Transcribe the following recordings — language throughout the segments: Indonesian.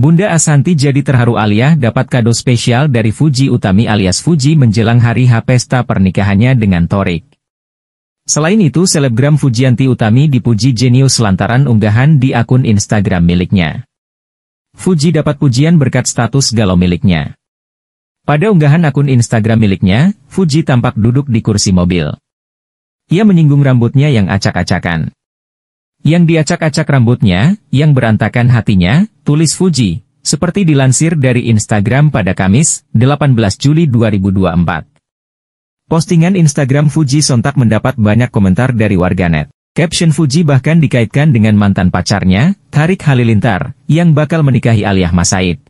Bunda Asanti jadi terharu Alia dapat kado spesial dari Fuji Utami alias Fuji menjelang hari H pesta pernikahannya dengan Torik. Selain itu selebgram Fujianti Utami dipuji jenius lantaran unggahan di akun Instagram miliknya. Fuji dapat pujian berkat status galau miliknya. Pada unggahan akun Instagram miliknya, Fuji tampak duduk di kursi mobil. Ia menyinggung rambutnya yang acak-acakan. Yang diacak-acak rambutnya, yang berantakan hatinya, tulis Fuji, seperti dilansir dari Instagram pada Kamis, 18 Juli 2024. Postingan Instagram Fuji sontak mendapat banyak komentar dari warganet. Caption Fuji bahkan dikaitkan dengan mantan pacarnya, Tarik Halilintar, yang bakal menikahi Aliyah Masaid.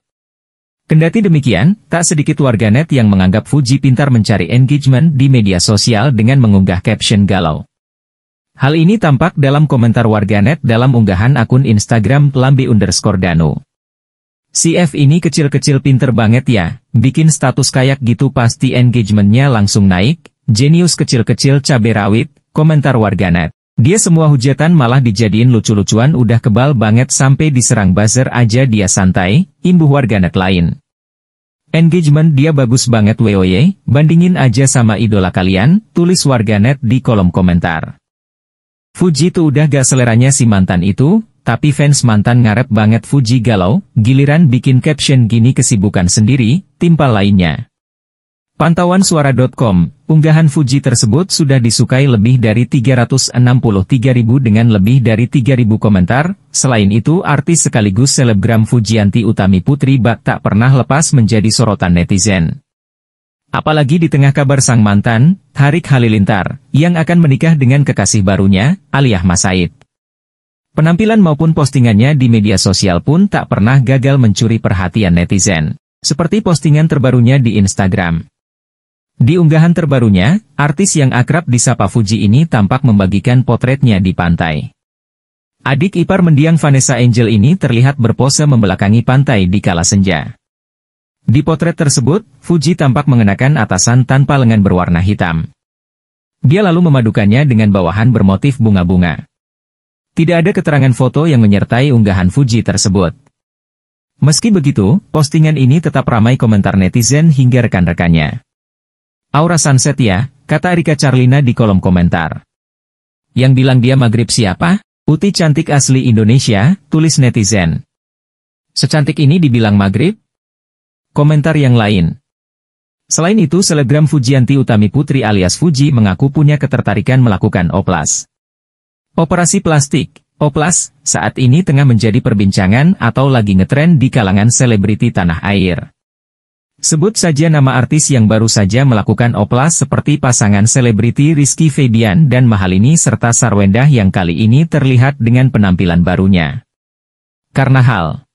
Kendati demikian, tak sedikit warganet yang menganggap Fuji pintar mencari engagement di media sosial dengan mengunggah caption galau. Hal ini tampak dalam komentar warganet dalam unggahan akun Instagram Lambi underscore Danu. CF ini kecil-kecil pinter banget ya, bikin status kayak gitu pasti engagementnya langsung naik, jenius kecil-kecil cabai rawit, komentar warganet. Dia semua hujatan malah dijadiin lucu-lucuan udah kebal banget sampai diserang buzzer aja dia santai, imbuh warganet lain. Engagement dia bagus banget woy, bandingin aja sama idola kalian, tulis warganet di kolom komentar. Fuji tuh udah gak seleranya si mantan itu, tapi fans mantan ngarep banget Fuji galau, giliran bikin caption gini kesibukan sendiri, timpal lainnya. Pantauan suara.com, unggahan Fuji tersebut sudah disukai lebih dari 363 ribu dengan lebih dari 3 ribu komentar, selain itu artis sekaligus selebgram Fujianti Utami Putri Bak tak pernah lepas menjadi sorotan netizen. Apalagi di tengah kabar sang mantan, Harik Halilintar, yang akan menikah dengan kekasih barunya, Aliyah Masaid. Penampilan maupun postingannya di media sosial pun tak pernah gagal mencuri perhatian netizen. Seperti postingan terbarunya di Instagram. Di unggahan terbarunya, artis yang akrab disapa Fuji ini tampak membagikan potretnya di pantai. Adik ipar mendiang Vanessa Angel ini terlihat berpose membelakangi pantai di kala senja. Di potret tersebut, Fuji tampak mengenakan atasan tanpa lengan berwarna hitam. Dia lalu memadukannya dengan bawahan bermotif bunga-bunga. Tidak ada keterangan foto yang menyertai unggahan Fuji tersebut. Meski begitu, postingan ini tetap ramai komentar netizen hingga rekan-rekannya. Aura sunset ya, kata Rika Charlina di kolom komentar. Yang bilang dia maghrib siapa? Putih cantik asli Indonesia, tulis netizen. Secantik ini dibilang maghrib, Komentar yang lain Selain itu selebgram Fujianti Utami Putri alias Fuji mengaku punya ketertarikan melakukan oplas. Operasi plastik, oplas, saat ini tengah menjadi perbincangan atau lagi ngetren di kalangan selebriti tanah air. Sebut saja nama artis yang baru saja melakukan oplas seperti pasangan selebriti Rizky Febian dan Mahalini serta Sarwendah yang kali ini terlihat dengan penampilan barunya. Karena hal